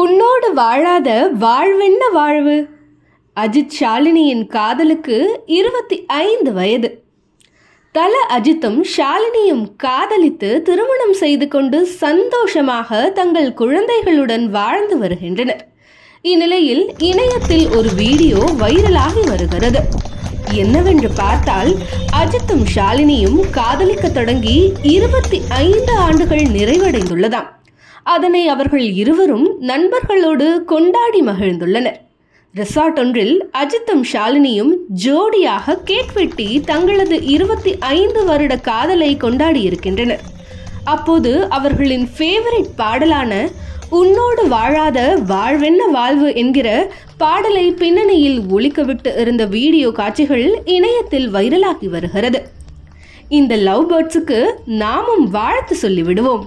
உன்னோடு வாழாத வாழ்வென்ன வாழ்வு அஜித் ஷாலினியின் காதலுக்கு இருபத்தி ஐந்து வயது தல அஜித்தும் ஷாலினியும் காதலித்து திருமணம் செய்து கொண்டு சந்தோஷமாக தங்கள் குழந்தைகளுடன் வாழ்ந்து வருகின்றனர் இந்நிலையில் இணையத்தில் ஒரு வீடியோ வைரலாகி வருகிறது என்னவென்று பார்த்தால் அஜித்தும் ஷாலினியும் காதலிக்க தொடங்கி இருபத்தி ஐந்து ஆண்டுகள் நிறைவடைந்துள்ளதாம் அதனை அவர்கள் இருவரும் நண்பர்களோடு கொண்டாடி மகிழ்ந்துள்ளனர் ரிசார்ட் ஒன்றில் அஜித்தும் ஷாலினியும் ஜோடியாக கேக் வெட்டி தங்களது இருபத்தி ஐந்து வருட காதலை கொண்டாடி இருக்கின்றனர் அப்போது அவர்களின் ஃபேவரட் பாடலான உன்னோடு வாழாத வாழ்வென்ன வாழ்வு என்கிற பாடலை பின்னணியில் ஒழிக்கவிட்டு இருந்த வீடியோ காட்சிகள் இணையத்தில் வைரலாகி வருகிறது இந்த லவ் பேர்ட்ஸுக்கு நாமும் வாழ்த்து சொல்லிவிடுவோம்